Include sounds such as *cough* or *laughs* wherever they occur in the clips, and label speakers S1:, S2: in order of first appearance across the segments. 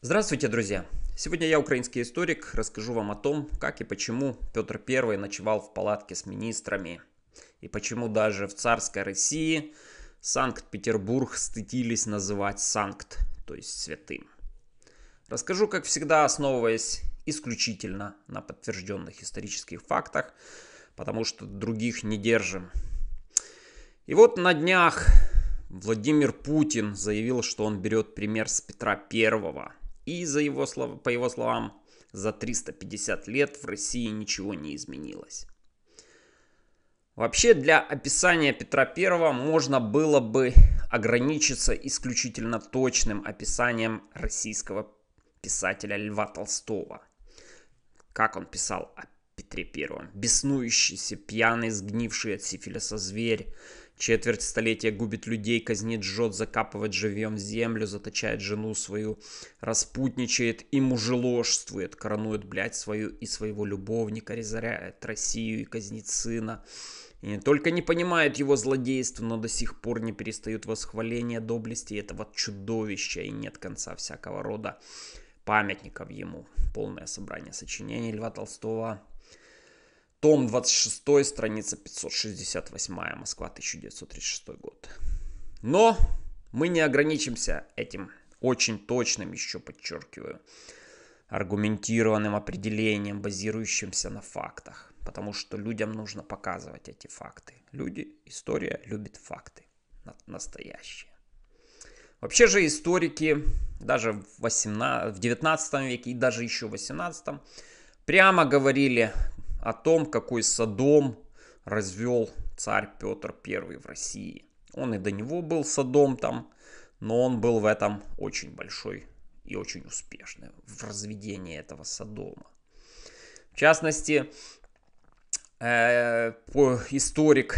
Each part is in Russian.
S1: Здравствуйте, друзья! Сегодня я, украинский историк, расскажу вам о том, как и почему Петр I ночевал в палатке с министрами, и почему даже в царской России Санкт-Петербург стыдились называть Санкт, то есть святым. Расскажу, как всегда, основываясь исключительно на подтвержденных исторических фактах, потому что других не держим. И вот на днях Владимир Путин заявил, что он берет пример с Петра Первого – и за его слов, по его словам, за 350 лет в России ничего не изменилось. Вообще для описания Петра I можно было бы ограничиться исключительно точным описанием российского писателя Льва Толстого. Как он писал о Петре I? Беснующийся, пьяный, сгнивший от сифилиса зверь, Четверть столетия губит людей, казнит, жжет, закапывает живьем землю, заточает жену свою, распутничает и мужеложствует, коронует, блядь, свою и своего любовника, резаряет Россию и казнит сына. И не только не понимают его злодейств, но до сих пор не перестают восхваления доблести этого чудовища, и нет конца всякого рода памятников ему. Полное собрание сочинений Льва Толстого том 26, страница 568, Москва, 1936 год. Но мы не ограничимся этим очень точным, еще подчеркиваю, аргументированным определением, базирующимся на фактах. Потому что людям нужно показывать эти факты. Люди, история любит факты настоящие. Вообще же историки даже в, 18, в 19 веке и даже еще в 18 прямо говорили о том, какой садом развел царь Петр I в России. Он и до него был садом там, но он был в этом очень большой и очень успешный в разведении этого садома. В частности, э, историк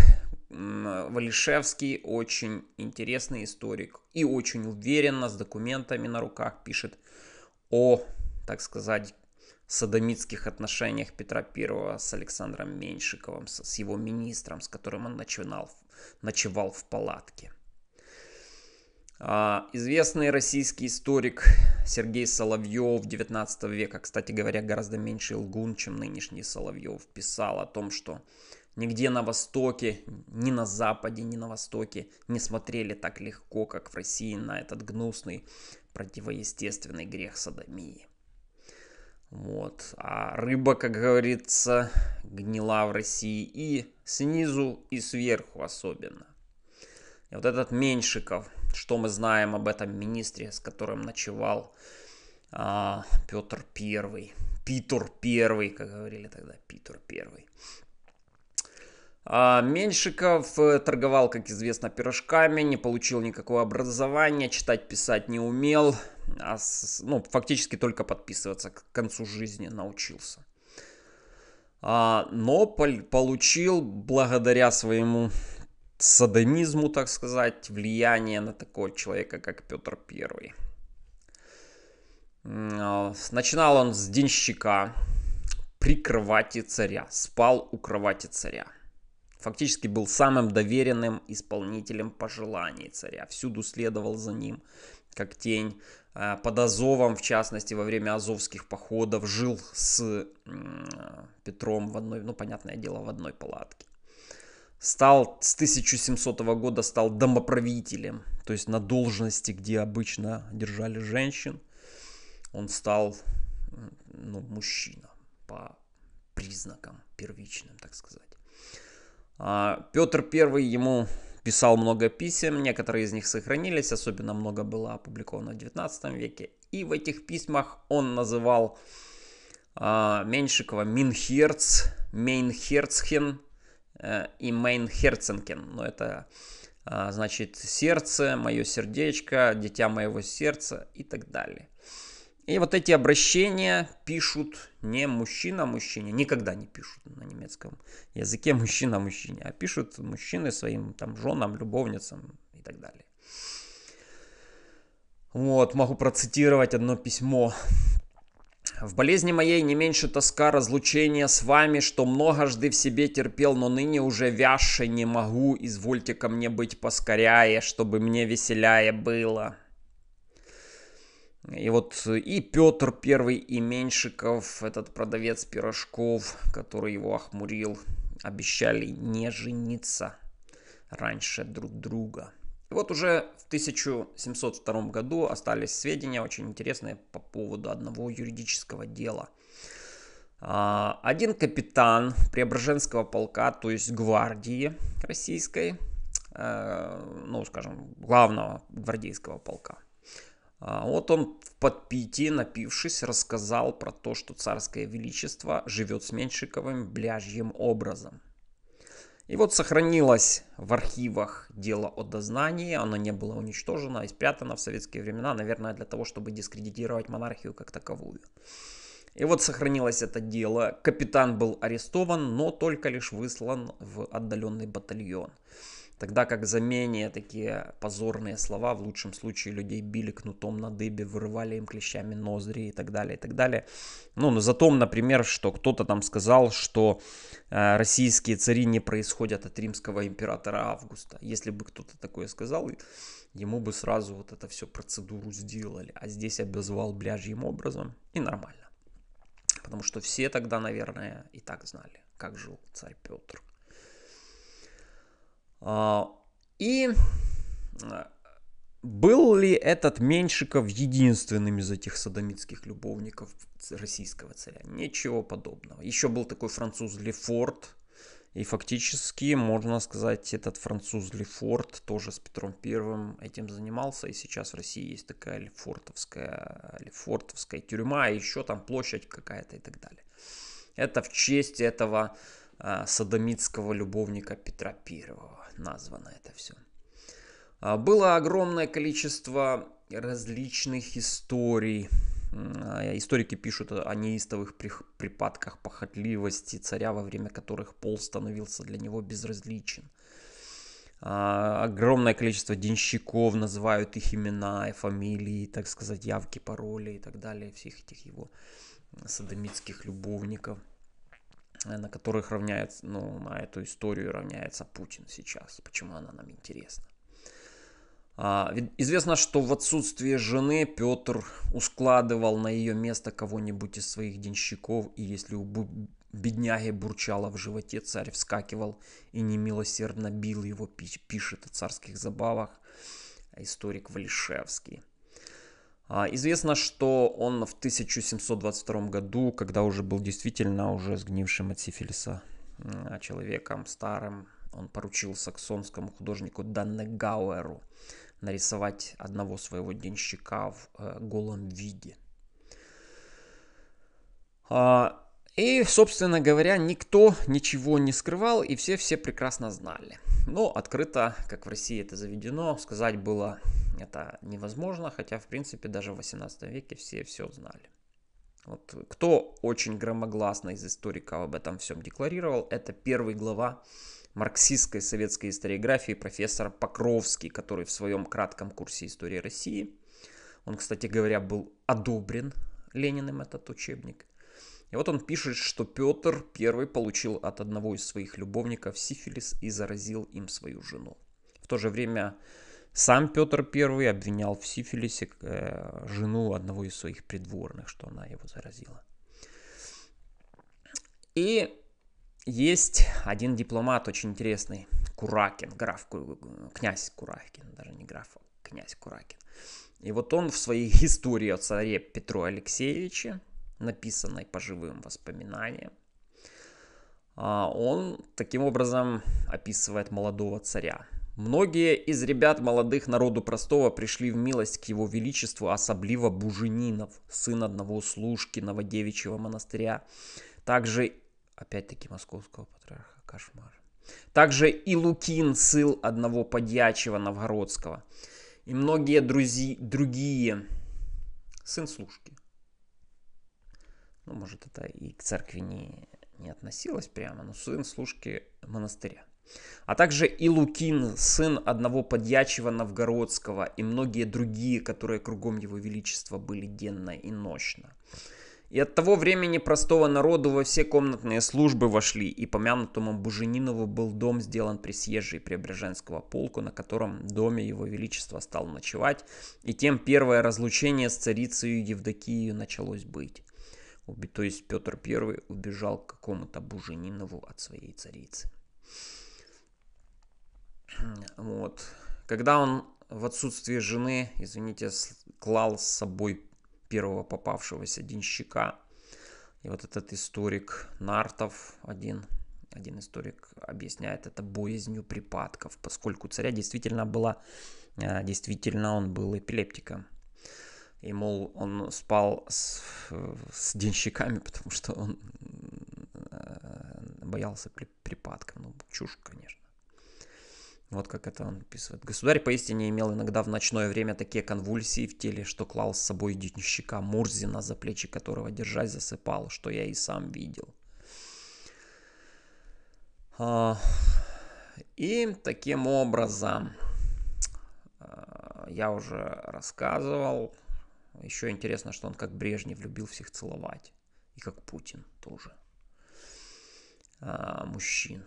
S1: Валишевский, очень интересный историк и очень уверенно с документами на руках пишет о, так сказать, садомитских отношениях Петра Первого с Александром Меньшиковым, с его министром, с которым он начинал, ночевал в палатке. А, известный российский историк Сергей Соловьев 19 века, кстати говоря, гораздо меньше лгун, чем нынешний Соловьев, писал о том, что нигде на Востоке, ни на Западе, ни на Востоке не смотрели так легко, как в России на этот гнусный противоестественный грех садомии. Вот. А рыба, как говорится, гнила в России и снизу, и сверху особенно. И вот этот Меньшиков, что мы знаем об этом министре, с которым ночевал а, Петр Первый, Питер Первый, как говорили тогда, Питер Первый. А, Меньшиков э, торговал, как известно, пирожками, не получил никакого образования, читать, писать не умел, а, ну, фактически только подписываться к концу жизни научился. А, но получил благодаря своему садомизму, так сказать, влияние на такого человека, как Петр Первый. А, начинал он с денщика при кровати царя, спал у кровати царя – Фактически был самым доверенным исполнителем пожеланий царя. Всюду следовал за ним, как тень. А, под Азовом, в частности, во время азовских походов, жил с Петром в одной, ну, понятное дело, в одной палатке стал с 1700 года стал домоправителем, то есть на должности, где обычно держали женщин, он стал ну, мужчина по признакам первичным, так сказать. А, Петр I ему писал много писем, некоторые из них сохранились, особенно много было опубликовано в XIX веке. И в этих письмах он называл э, Меньшикова Минхерц, Мейнхерцхен э, и Мейнхерценкен. Но это а, значит сердце, мое сердечко, дитя моего сердца и так далее. И вот эти обращения пишут не мужчина мужчине, никогда не пишут на немецком языке мужчина мужчине, а пишут мужчины своим там женам, любовницам и так далее. Вот, могу процитировать одно письмо. В болезни моей не меньше тоска разлучения с вами, что многожды в себе терпел, но ныне уже вяше не могу, извольте ко мне быть поскоряе, чтобы мне веселяе было. И вот э, и Петр Первый, и Меньшиков, этот продавец пирожков, который его охмурил, обещали не жениться раньше друг друга. И вот уже в 1702 году остались сведения очень интересные по поводу одного юридического дела. А, один капитан Преображенского полка, то есть гвардии российской, э, ну, скажем, главного гвардейского полка – а, вот он в подпитии, e напившись, рассказал про то, что царское величество живет с Меньшиковым бляжьим образом. И вот сохранилось в архивах дело о дознании, оно не было уничтожено а и спрятано в советские времена, наверное, для того, чтобы дискредитировать монархию как таковую. И вот сохранилось это дело, капитан был арестован, но только лишь выслан в отдаленный батальон. Тогда как за менее такие позорные слова в лучшем случае людей били кнутом на дыбе, вырывали им клещами ноздри и так далее, и так далее. Ну, но зато, например, что кто-то там сказал, что э, российские цари не происходят от римского императора Августа. Если бы кто-то такое сказал, ему бы сразу вот это все процедуру сделали. А здесь обозвал бляжьим образом и нормально. Потому что все тогда, наверное, и так знали, как жил царь Петр. А, и а, был ли этот Меньшиков единственным из этих садомитских любовников российского царя? Ничего подобного. Еще был такой француз Лефорт. И фактически, можно сказать, этот француз Лефорт тоже с Петром Первым этим занимался. И сейчас в России есть такая Лефортовская, Лефортовская тюрьма, и а еще там площадь какая-то и так далее. Это в честь этого э, садомитского любовника Петра Первого названо это все. А, было огромное количество различных историй. А, историки пишут о неистовых припадках похотливости царя, во время которых пол становился для него безразличен. А, огромное количество денщиков называют их имена и фамилии, так сказать, явки, пароли и так далее, всех этих его садомитских любовников – Э, на которых равняется, ну, на эту историю равняется Путин сейчас. Почему она нам интересна? А, известно, что в отсутствие жены Петр ускладывал на ее место кого-нибудь из своих денщиков, и если у бедняги бурчало в животе, царь вскакивал и немилосердно бил его, пишет о царских забавах историк Валишевский. А, известно, что он в 1722 году, когда уже был действительно уже сгнившим от сифилиса человеком старым, он поручил саксонскому художнику Данне Гауэру нарисовать одного своего денщика в э, голом виде. А, и, собственно говоря, никто ничего не скрывал, и все-все прекрасно знали. Но открыто, как в России это заведено, сказать было это невозможно, хотя, в принципе, даже в 18 веке все все знали. Вот кто очень громогласно из историков об этом всем декларировал, это первый глава марксистской советской историографии профессор Покровский, который в своем кратком курсе истории России, он, кстати говоря, был одобрен Лениным этот учебник, и вот он пишет, что Петр I получил от одного из своих любовников сифилис и заразил им свою жену. В то же время сам Петр I обвинял в сифилисе э, жену одного из своих придворных, что она его заразила. И есть один дипломат очень интересный, Куракин, граф, князь Куракин, даже не граф, а князь Куракин. И вот он в своей *laughs* истории о царе Петру Алексеевиче написанной по живым воспоминаниям, а, он таким образом описывает молодого царя. Многие из ребят молодых народу простого пришли в милость к его величеству, особливо Буженинов, сын одного служки Новодевичьего монастыря. Также, опять-таки, московского патриарха, кошмар. Также и Лукин, сын одного подьячего новгородского. И многие друзья, другие, сын служки ну, может, это и к церкви не, не относилось прямо, но сын служки монастыря. А также и Лукин, сын одного подьячего новгородского, и многие другие, которые кругом его величества были денно и ночно. И от того времени простого народу во все комнатные службы вошли, и помянутому Буженинову был дом сделан при съезжей Преображенского полку, на котором доме его величества стал ночевать, и тем первое разлучение с царицею Евдокией началось быть то есть Петр I убежал к какому-то Буженинову от своей царицы. *clears throat* Вот. Когда он в отсутствие жены, извините, клал с собой первого попавшегося денщика. И вот этот историк Нартов, один, один историк объясняет это боязнью припадков, поскольку царя действительно была, э, действительно он был эпилептиком. И, мол, он спал с, с денщиками, *laughs* потому что он э, боялся при, припадков. Ну, чушь, конечно. Вот как это он описывает. Государь поистине имел иногда в ночное время такие конвульсии в теле, что клал с собой денщика Мурзина, за плечи которого, держась, засыпал, что я и сам видел. А, и таким образом, э, я уже рассказывал, еще интересно, что он как Брежнев любил всех целовать. И как Путин тоже. А, мужчин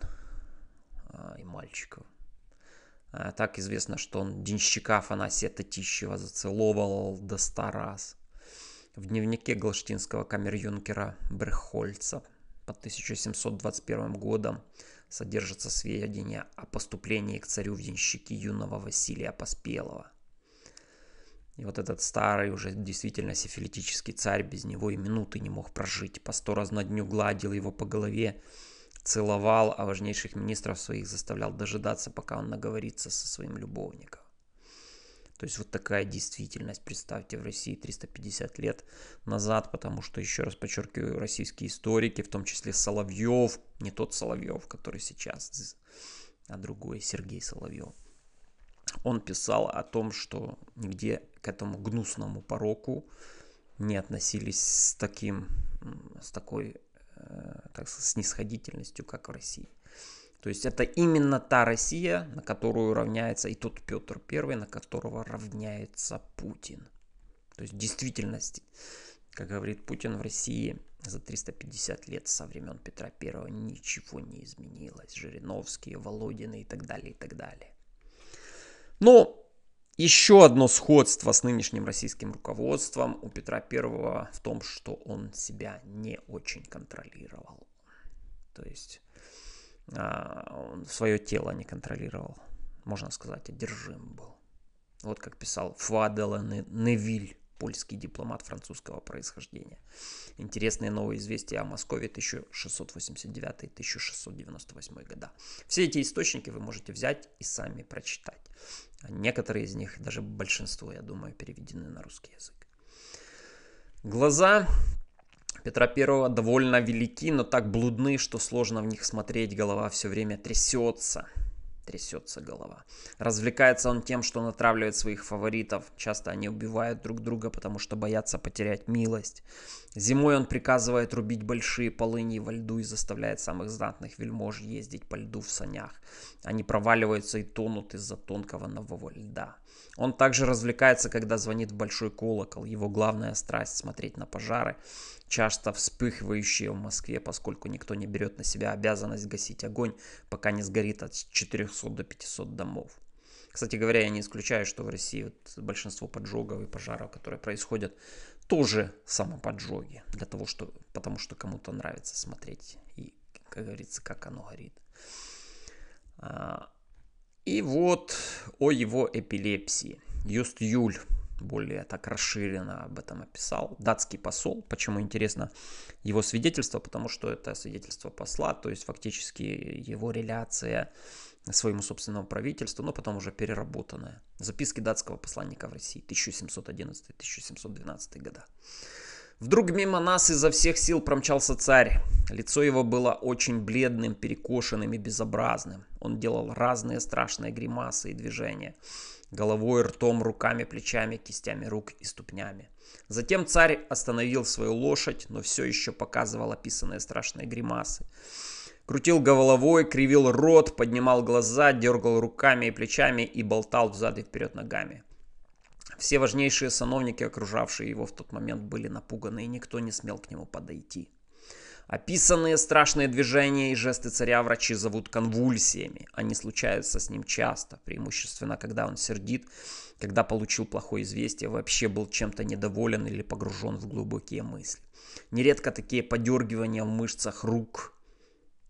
S1: а, и мальчиков. А, так известно, что он денщика Афанасия Татищева зацеловал до ста раз. В дневнике галштинского камер-юнкера Брехольца под 1721 годом содержатся сведения о поступлении к царю в денщики юного Василия Поспелого – и вот этот старый, уже действительно сифилитический царь без него и минуты не мог прожить. По сто раз на дню гладил его по голове, целовал, а важнейших министров своих заставлял дожидаться, пока он наговорится со своим любовником. То есть вот такая действительность, представьте, в России 350 лет назад, потому что, еще раз подчеркиваю, российские историки, в том числе Соловьев, не тот Соловьев, который сейчас, а другой, Сергей Соловьев, он писал о том, что нигде к этому гнусному пороку не относились с таким, с такой, э, так сказать, снисходительностью, как в России. То есть это именно та Россия, на которую равняется и тот Петр Первый, на которого равняется Путин. То есть в действительности, как говорит Путин, в России за 350 лет со времен Петра Первого ничего не изменилось. Жириновские, Володины и так далее, и так далее. Но еще одно сходство с нынешним российским руководством у Петра Первого в том, что он себя не очень контролировал. То есть а, он свое тело не контролировал. Можно сказать, одержим был. Вот как писал Фуаделла Невиль польский дипломат французского происхождения. Интересные новые известия о Москве 1689-1698 года. Все эти источники вы можете взять и сами прочитать. А некоторые из них, даже большинство, я думаю, переведены на русский язык. Глаза Петра I довольно велики, но так блудны, что сложно в них смотреть, голова все время трясется трясется голова. Развлекается он тем, что натравливает своих фаворитов. Часто они убивают друг друга, потому что боятся потерять милость. Зимой он приказывает рубить большие полыни во льду и заставляет самых знатных вельмож ездить по льду в санях. Они проваливаются и тонут из-за тонкого нового льда. Он также развлекается, когда звонит в большой колокол. Его главная страсть – смотреть на пожары, часто вспыхивающие в Москве, поскольку никто не берет на себя обязанность гасить огонь, пока не сгорит от 400 до 500 домов. Кстати говоря, я не исключаю, что в России вот большинство поджогов и пожаров, которые происходят, тоже самоподжоги, для того, что, потому что кому-то нравится смотреть и, как говорится, как оно горит. А, и вот о его эпилепсии. Юст Юль более так расширенно об этом описал. Датский посол. Почему интересно его свидетельство? Потому что это свидетельство посла, то есть фактически его реляция своему собственному правительству, но потом уже переработанная. Записки датского посланника в России 1711-1712 года. Вдруг мимо нас изо всех сил промчался царь. Лицо его было очень бледным, перекошенным и безобразным. Он делал разные страшные гримасы и движения. Головой, ртом, руками, плечами, кистями рук и ступнями. Затем царь остановил свою лошадь, но все еще показывал описанные страшные гримасы. Крутил головой, кривил рот, поднимал глаза, дергал руками и плечами и болтал взад и вперед ногами. Все важнейшие сановники, окружавшие его в тот момент, были напуганы, и никто не смел к нему подойти. Описанные страшные движения и жесты царя врачи зовут конвульсиями. Они случаются с ним часто, преимущественно, когда он сердит, когда получил плохое известие, вообще был чем-то недоволен или погружен в глубокие мысли. Нередко такие подергивания в мышцах рук,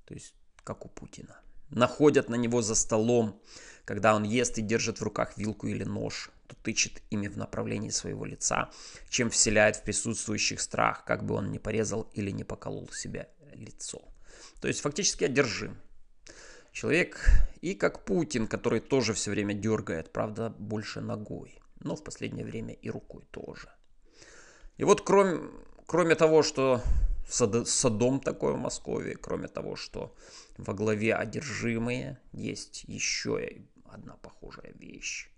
S1: то есть как у Путина, находят на него за столом, когда он ест и держит в руках вилку или нож тычет ими в направлении своего лица, чем вселяет в присутствующих страх, как бы он ни порезал или не поколол себе лицо. То есть фактически одержим. Человек и как Путин, который тоже все время дергает, правда, больше ногой, но в последнее время и рукой тоже. И вот кроме, кроме того, что садом такой в Москве, кроме того, что во главе одержимые, есть еще одна похожая вещь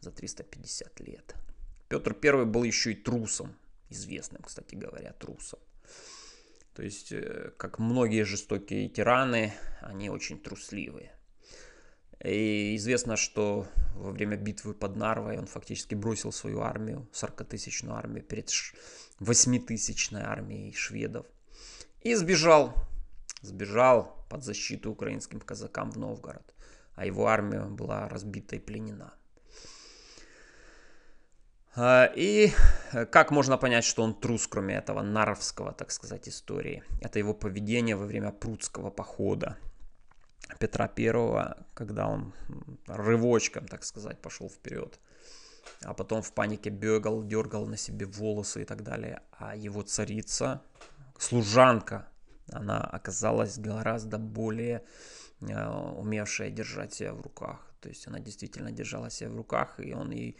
S1: за 350 лет. Петр I был еще и трусом, известным, кстати говоря, трусом. То есть, э, как многие жестокие тираны, они очень трусливые. И известно, что во время битвы под Нарвой он фактически бросил свою армию, 40-тысячную армию, перед 8-тысячной армией шведов. И сбежал, сбежал под защиту украинским казакам в Новгород. А его армия была разбита и пленена. А, и э, как можно понять, что он трус, кроме этого Наровского, так сказать, истории? Это его поведение во время прудского похода Петра Первого, когда он рывочком, так сказать, пошел вперед, а потом в панике бегал, дергал на себе волосы и так далее. А его царица, служанка, она оказалась гораздо более э, умевшая держать себя в руках. То есть она действительно держала себя в руках, и он и,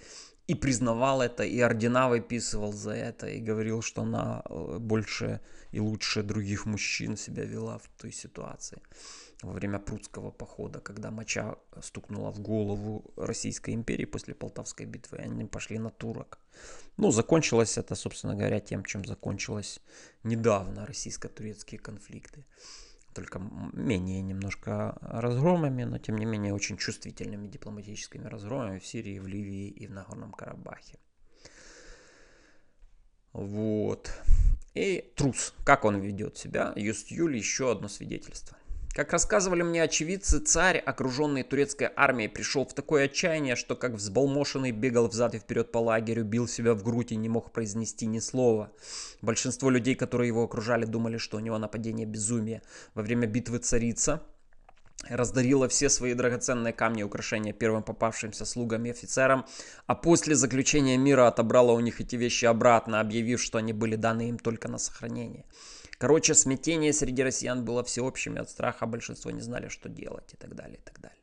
S1: и признавал это, и ордена выписывал за это, и говорил, что она э, больше и лучше других мужчин себя вела в той ситуации во время прусского похода, когда моча стукнула в голову Российской империи после Полтавской битвы, и они пошли на турок. Ну, закончилось это, собственно говоря, тем, чем закончилось недавно российско-турецкие конфликты только менее немножко разгромами, но тем не менее очень чувствительными дипломатическими разгромами в Сирии, в Ливии и в Нагорном Карабахе. Вот. И трус, как он ведет себя, Юст Юль еще одно свидетельство – как рассказывали мне очевидцы, царь, окруженный турецкой армией, пришел в такое отчаяние, что как взбалмошенный бегал взад и вперед по лагерю, бил себя в грудь и не мог произнести ни слова. Большинство людей, которые его окружали, думали, что у него нападение безумия. Во время битвы царица, раздарила все свои драгоценные камни и украшения первым попавшимся слугам и офицерам, а после заключения мира отобрала у них эти вещи обратно, объявив, что они были даны им только на сохранение. Короче, смятение среди россиян было всеобщим от страха большинство не знали, что делать и так далее, и так далее.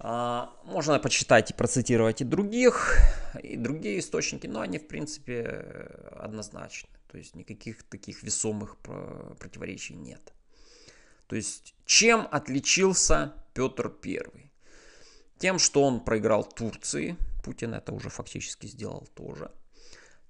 S1: А, можно почитать и процитировать и других, и другие источники, но они, в принципе, однозначны. То есть никаких таких весомых противоречий нет. То есть чем отличился Петр I? Тем, что он проиграл Турции, Путин это уже фактически сделал тоже.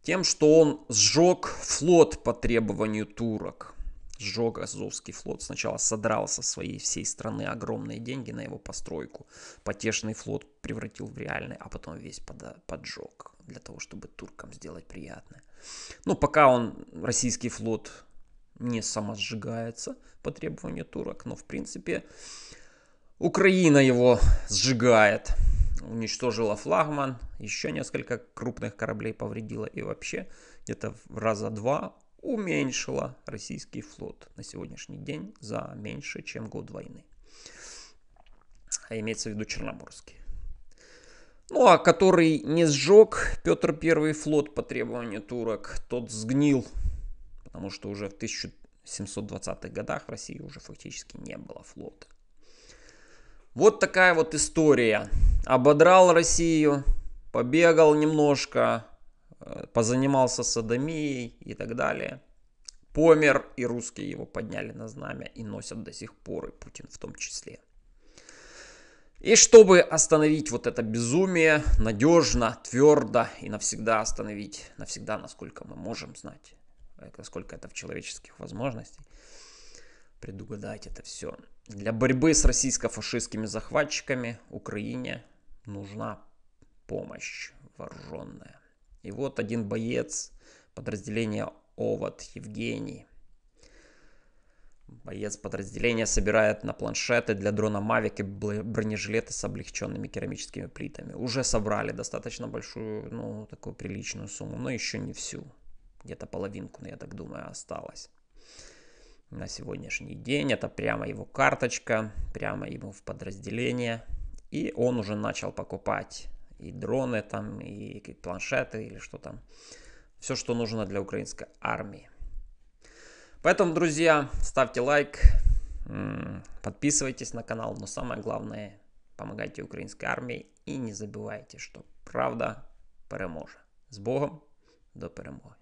S1: Тем, что он сжег флот по требованию турок. Сжег Азовский флот. Сначала содрал со своей всей страны огромные деньги на его постройку. Потешный флот превратил в реальный, а потом весь поджег. Для того, чтобы туркам сделать приятное. Но пока он, российский флот, не самосжигается по требованию турок. Но, в принципе, Украина его сжигает уничтожила флагман, еще несколько крупных кораблей повредила и вообще где-то в раза два уменьшила российский флот на сегодняшний день за меньше, чем год войны. А имеется в виду Черноморский. Ну, а который не сжег Петр Первый флот по требованию турок, тот сгнил, потому что уже в 1720-х годах в России уже фактически не было флота. Вот такая вот история. Ободрал Россию, побегал немножко, э, позанимался садомией и так далее. Помер, и русские его подняли на знамя и носят до сих пор, и Путин в том числе. И чтобы остановить вот это безумие надежно, твердо и навсегда остановить, навсегда, насколько мы можем знать, э, насколько это в человеческих возможностях, предугадать это все. Для борьбы с российско-фашистскими захватчиками Украине нужна помощь вооруженная. И вот один боец подразделения Овод Евгений. Боец подразделения собирает на планшеты для дрона Mavic и бронежилеты с облегченными керамическими плитами. Уже собрали достаточно большую, ну, такую приличную сумму, но еще не всю. Где-то половинку, ну, я так думаю, осталось на сегодняшний день. Это прямо его карточка, прямо ему в подразделение. И он уже начал покупать и дроны там, и планшеты, или что там. Все, что нужно для украинской армии. Поэтому, друзья, ставьте лайк, подписывайтесь на канал, но самое главное, помогайте украинской армии и не забывайте, что правда переможет с Богом до перемоги!